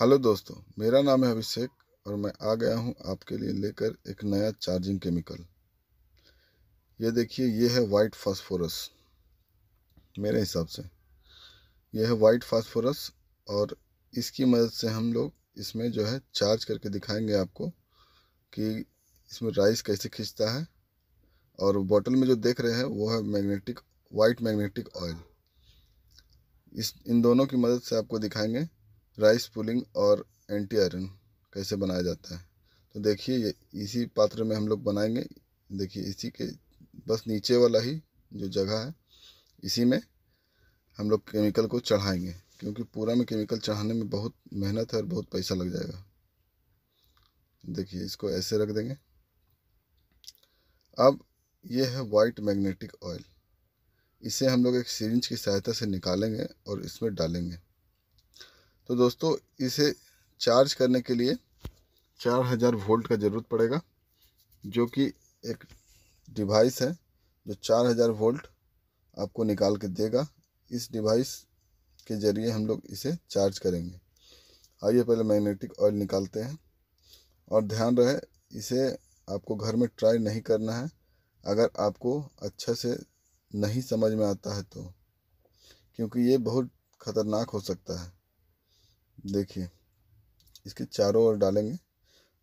hello दोस्तों मेरा नाम है अभिषेक और मैं आ गया हूं आपके लिए लेकर एक नया चार्जिंग केमिकल ये देखिए ये है वाइट फास्फोरस मेरे हिसाब से ये है वाइट फास्फोरस और इसकी मदद से हम लोग इसमें जो है चार्ज करके दिखाएंगे आपको कि इसमें राइस कैसे खींचता है और बॉटल में जो देख रहे हैं वो है मैग्नेटिक वाइट मैग्नेटिक ऑयल इस इन दोनों की मदद से आपको दिखाएंगे राइस पुलिंग और एंटी आयरन कैसे बनाया जाता है तो देखिए ये इसी पात्र में हम लोग बनाएंगे देखिए इसी के बस नीचे वाला ही जो जगह है इसी में हम लोग केमिकल को चढ़ाएंगे क्योंकि पूरा में केमिकल चढ़ाने में बहुत मेहनत है और बहुत पैसा लग जाएगा देखिए इसको ऐसे रख देंगे अब ये है वाइट मैग्नेटिक ऑयल इसे हम लोग एक सीरेंज की सहायता से निकालेंगे और इसमें डालेंगे तो दोस्तों इसे चार्ज करने के लिए 4000 वोल्ट का ज़रूरत पड़ेगा जो कि एक डिवाइस है जो 4000 वोल्ट आपको निकाल के देगा इस डिवाइस के ज़रिए हम लोग इसे चार्ज करेंगे आइए पहले मैग्नेटिक ऑयल निकालते हैं और ध्यान रहे इसे आपको घर में ट्राई नहीं करना है अगर आपको अच्छे से नहीं समझ में आता है तो क्योंकि ये बहुत ख़तरनाक हो सकता है देखिए इसके चारों ओर डालेंगे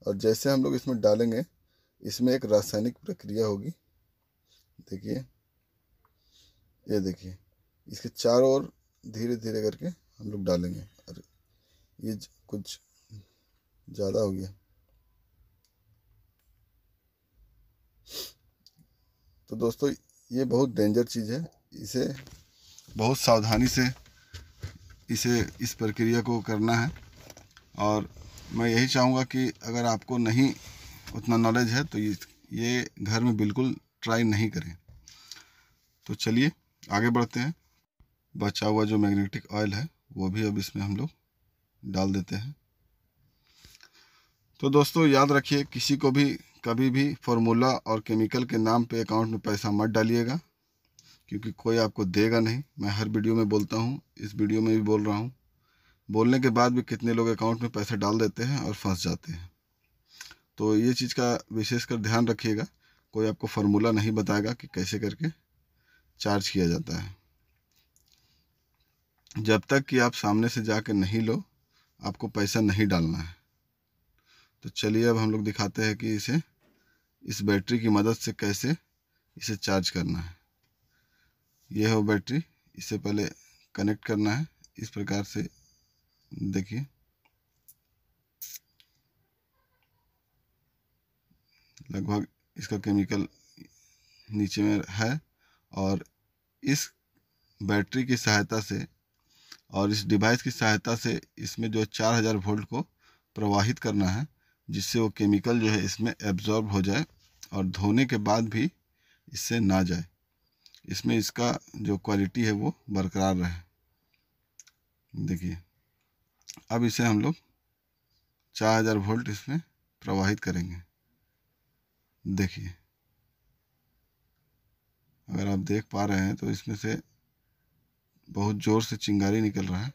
और जैसे हम लोग इसमें डालेंगे इसमें एक रासायनिक प्रक्रिया होगी देखिए ये देखिए इसके चारों ओर धीरे धीरे करके हम लोग डालेंगे और ये कुछ ज़्यादा हो गया तो दोस्तों ये बहुत डेंजर चीज़ है इसे बहुत सावधानी से इसे इस प्रक्रिया को करना है और मैं यही चाहूँगा कि अगर आपको नहीं उतना नॉलेज है तो ये घर में बिल्कुल ट्राई नहीं करें तो चलिए आगे बढ़ते हैं बचा हुआ जो मैग्नेटिक ऑयल है वो भी अब इसमें हम लोग डाल देते हैं तो दोस्तों याद रखिए किसी को भी कभी भी फॉर्मूला और केमिकल के नाम पे अकाउंट में पैसा मत डालिएगा क्योंकि कोई आपको देगा नहीं मैं हर वीडियो में बोलता हूँ इस वीडियो में भी बोल रहा हूँ बोलने के बाद भी कितने लोग अकाउंट में पैसे डाल देते हैं और फंस जाते हैं तो ये चीज़ का विशेषकर ध्यान रखिएगा कोई आपको फार्मूला नहीं बताएगा कि कैसे करके चार्ज किया जाता है जब तक कि आप सामने से जा नहीं लो आपको पैसा नहीं डालना है तो चलिए अब हम लोग दिखाते हैं कि इसे इस बैटरी की मदद से कैसे इसे चार्ज करना है ये है बैटरी इसे पहले कनेक्ट करना है इस प्रकार से देखिए लगभग इसका केमिकल नीचे में है और इस बैटरी की सहायता से और इस डिवाइस की सहायता से इसमें जो चार हज़ार वोल्ट को प्रवाहित करना है जिससे वो केमिकल जो है इसमें एब्जॉर्ब हो जाए और धोने के बाद भी इससे ना जाए इसमें इसका जो क्वालिटी है वो बरकरार रहे देखिए अब इसे हम लोग 4000 वोल्ट इसमें प्रवाहित करेंगे देखिए अगर आप देख पा रहे हैं तो इसमें से बहुत ज़ोर से चिंगारी निकल रहा है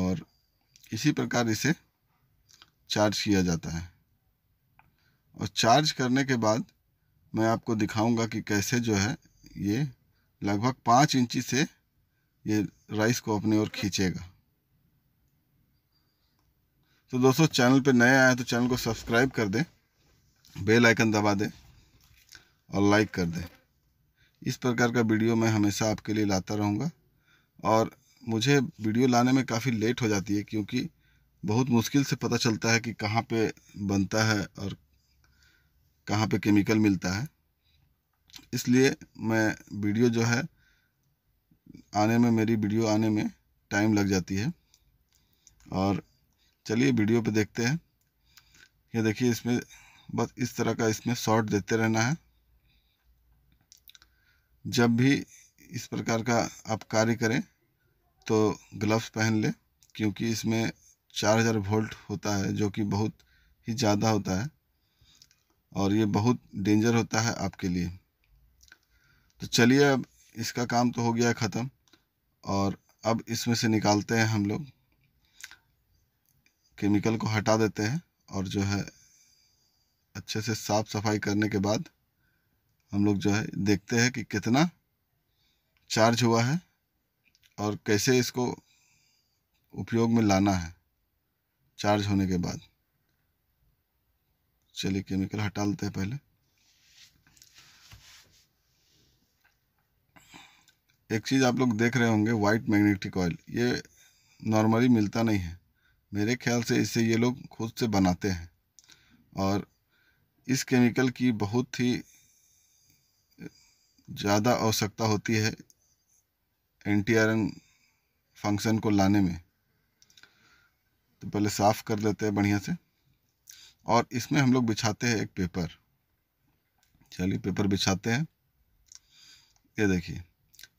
और इसी प्रकार इसे चार्ज किया जाता है और चार्ज करने के बाद मैं आपको दिखाऊंगा कि कैसे जो है ये लगभग पाँच इंची से ये राइस को अपने ओर खींचेगा तो दोस्तों चैनल पे नए आए तो चैनल को सब्सक्राइब कर दें बेल आइकन दबा दें और लाइक कर दें इस प्रकार का वीडियो मैं हमेशा आपके लिए लाता रहूँगा और मुझे वीडियो लाने में काफ़ी लेट हो जाती है क्योंकि बहुत मुश्किल से पता चलता है कि कहाँ पे बनता है और कहाँ पे केमिकल मिलता है इसलिए मैं वीडियो जो है आने में मेरी वीडियो आने में टाइम लग जाती है और चलिए वीडियो पे देखते हैं ये देखिए इसमें बस इस तरह का इसमें शॉर्ट देते रहना है जब भी इस प्रकार का आप कार्य करें तो ग्लव्स पहन लें क्योंकि इसमें 4000 वोल्ट होता है जो कि बहुत ही ज़्यादा होता है और ये बहुत डेंजर होता है आपके लिए तो चलिए अब इसका काम तो हो गया है ख़त्म और अब इसमें से निकालते हैं हम लोग केमिकल को हटा देते हैं और जो है अच्छे से साफ़ सफाई करने के बाद हम लोग जो है देखते हैं कि कितना चार्ज हुआ है और कैसे इसको उपयोग में लाना है चार्ज होने के बाद चलिए केमिकल हटा लेते हैं पहले एक चीज़ आप लोग देख रहे होंगे वाइट मैग्नेटिक ऑयल ये नॉर्मली मिलता नहीं है मेरे ख्याल से इसे ये लोग खुद से बनाते हैं और इस केमिकल की बहुत ही ज़्यादा आवश्यकता होती है एन फंक्शन को लाने में तो पहले साफ़ कर लेते हैं बढ़िया से और इसमें हम लोग बिछाते हैं एक पेपर चलिए पेपर बिछाते हैं ये देखिए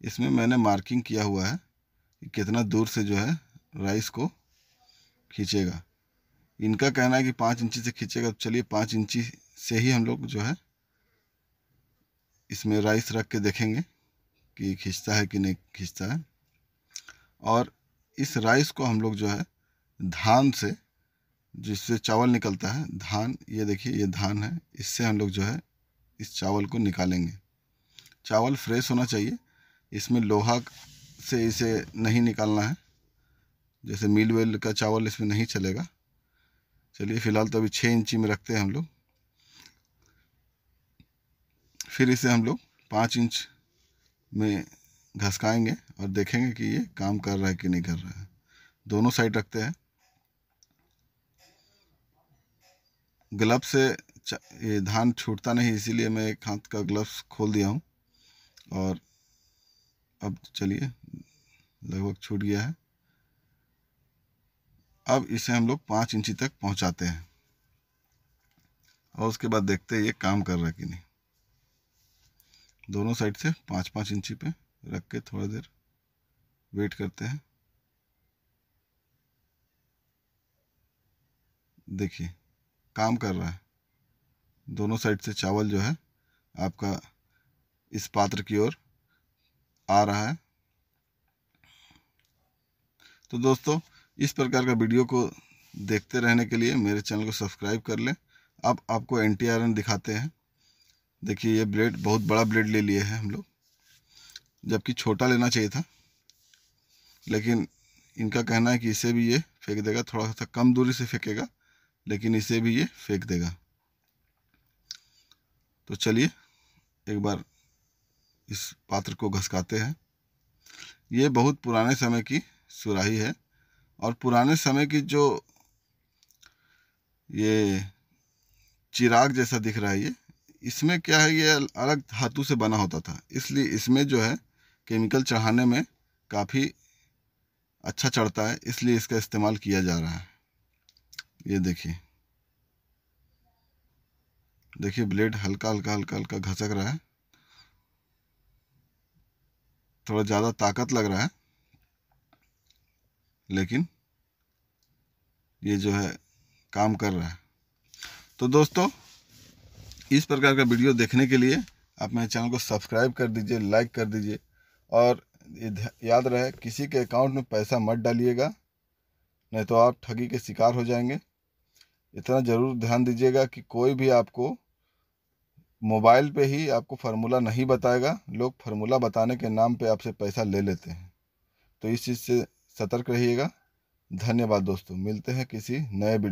इसमें मैंने मार्किंग किया हुआ है कि कितना दूर से जो है राइस को खींचेगा इनका कहना है कि पाँच इंची से खींचेगा तो चलिए पाँच इंची से ही हम लोग जो है इसमें राइस रख के देखेंगे कि खींचता है कि नहीं खींचता है और इस राइस को हम लोग जो है धान से जिससे चावल निकलता है धान ये देखिए ये धान है इससे हम लोग जो है इस चावल को निकालेंगे चावल फ्रेश होना चाहिए इसमें लोहा से इसे नहीं निकालना है जैसे मिल वेल का चावल इसमें नहीं चलेगा चलिए फ़िलहाल तो अभी छः इंची में रखते हैं हम लोग फिर इसे हम लोग पाँच इंच में घसकाएंगे और देखेंगे कि ये काम कर रहा है कि नहीं कर रहा है दोनों साइड रखते हैं ग्लव से ये धान छूटता नहीं इसीलिए मैं एक हाथ का ग्लव्स खोल दिया हूँ और अब चलिए लगभग छूट गया है अब इसे हम लोग पाँच इंची तक पहुंचाते हैं और उसके बाद देखते हैं ये काम कर रहा है कि नहीं दोनों साइड से पाँच पाँच इंची पे रख के थोड़ा देर वेट करते हैं देखिए काम कर रहा है दोनों साइड से चावल जो है आपका इस पात्र की ओर आ रहा है तो दोस्तों इस प्रकार का वीडियो को देखते रहने के लिए मेरे चैनल को सब्सक्राइब कर लें अब आपको एन टी दिखाते हैं देखिए ये ब्लेड बहुत बड़ा ब्लेड ले लिए हैं हम लोग जबकि छोटा लेना चाहिए था लेकिन इनका कहना है कि इसे भी ये फेंक देगा थोड़ा सा कम दूरी से फेंकेगा लेकिन इसे भी ये फेंक देगा तो चलिए एक बार इस पात्र को घसकाते हैं ये बहुत पुराने समय की सुराही है और पुराने समय की जो ये चिराग जैसा दिख रहा है ये इसमें क्या है ये अलग धातु से बना होता था इसलिए इसमें जो है केमिकल चढ़ाने में काफ़ी अच्छा चढ़ता है इसलिए इसका इस्तेमाल किया जा रहा है ये देखिए देखिए ब्लेड हल्का हल्का हल्का हल्का घसक रहा है थोड़ा ज़्यादा ताकत लग रहा है लेकिन ये जो है काम कर रहा है तो दोस्तों इस प्रकार का वीडियो देखने के लिए आप मेरे चैनल को सब्सक्राइब कर दीजिए लाइक कर दीजिए और याद रहे किसी के अकाउंट में पैसा मत डालिएगा नहीं तो आप ठगी के शिकार हो जाएंगे इतना ज़रूर ध्यान दीजिएगा कि कोई भी आपको मोबाइल पे ही आपको फार्मूला नहीं बताएगा लोग फार्मूला बताने के नाम पे आपसे पैसा ले लेते हैं तो इस चीज़ से सतर्क रहिएगा धन्यवाद दोस्तों मिलते हैं किसी नए